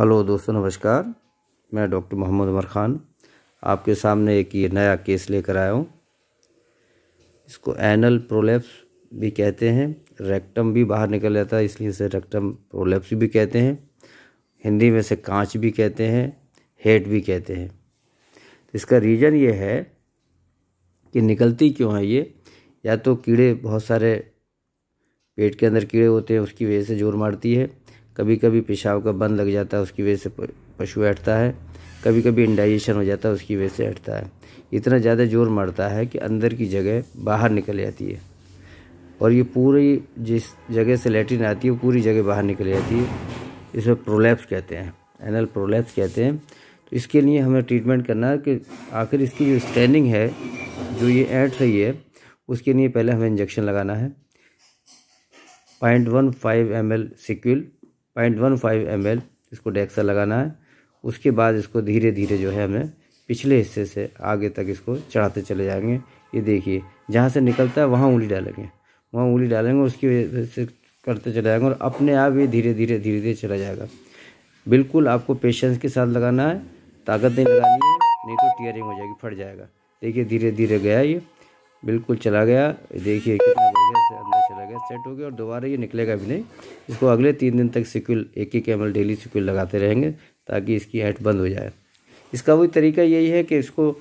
hello दोस्तों नमस्कार मैं डॉक्टर मोहम्मद उमर ख़ान आपके सामने एक ये नया केस लेकर आया हूँ इसको एनल प्रोलेप्स भी कहते हैं रेक्टम भी बाहर निकल जाता है इसलिए इसे रेक्टम प्रोलेप्स भी कहते हैं हिंदी में से कांच भी कहते हैं हेट भी कहते हैं इसका रीज़न ये है कि निकलती क्यों है ये या तो कीड़े बहुत सारे पेट के अंदर कीड़े होते हैं उसकी वजह से जोर मारती है कभी कभी पेशाब का बंद लग जाता है उसकी वजह से पशु हटता है कभी कभी इंडाइजेशन हो जाता है उसकी वजह से हटता है इतना ज़्यादा जोर मरता है कि अंदर की जगह बाहर निकल जाती है और ये पूरी जिस जगह से लेटिन आती है वो पूरी जगह बाहर निकल जाती है इसे प्रोलैप्स कहते हैं एनल प्रोलैप्स कहते हैं तो इसके लिए हमें ट्रीटमेंट करना है कि आखिर इसकी जो स्टैंडिंग है जो ये ऐड सही है उसके लिए पहले हमें इंजेक्शन लगाना है point one five M L सिक्यूल point one five M L इसको डेक्सा लगाना है उसके बाद इसको धीरे धीरे जो है हमें पिछले हिस्से से आगे तक इसको चढ़ाते चले जाएंगे ये देखिए जहाँ से निकलता है वहाँ उंगली डालेंगे वहाँ उंगली डालेंगे उसकी वजह से करते चले जाएंगे और अपने आप ये धीरे धीरे धीरे धीरे चला जाएगा बिल्कुल आपको पेशेंस के साथ लगाना है ताकत नहीं लगानी है नहीं तो टीयरिंग हो जाएगी फट जाएगा देखिए धीरे धीरे गया ये बिल्कुल चला गया देखिए कितना गया इससे अंदर चला गया सेट हो गया और दोबारा ये निकलेगा भी नहीं इसको अगले तीन दिन तक सिक्यूल एक ही कैमल डेली सिक्यूल लगाते रहेंगे ताकि इसकी हेट बंद हो जाए इसका वही तरीका यही है कि इसको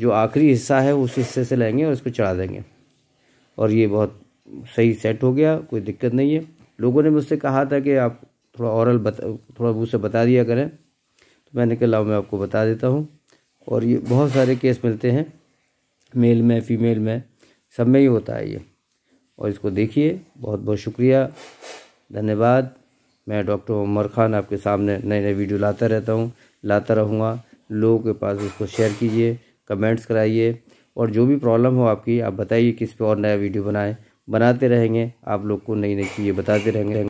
जो आखिरी हिस्सा है उस हिस्से से लेंगे और इसको चढ़ा देंगे और ये बहुत सही सेट हो गया कोई दिक्कत नहीं है लोगों ने मुझसे कहा था कि आप थोड़ा औरल बता थोड़ा मुझसे बता दिया करें तो मैंने कहा लाओ मैं आपको बता देता हूँ और ये बहुत सारे केस मिलते हैं मेल में फीमेल में सब में ही होता है ये और इसको देखिए बहुत बहुत शुक्रिया धन्यवाद मैं डॉक्टर उमर खान आपके सामने नए नए वीडियो लाता रहता हूँ लाता रहूँगा लोगों के पास इसको शेयर कीजिए कमेंट्स कराइए और जो भी प्रॉब्लम हो आपकी आप बताइए किस पे और नया वीडियो बनाएं बनाते रहेंगे आप लोग को नई नई चीज़ें बताते रहेंगे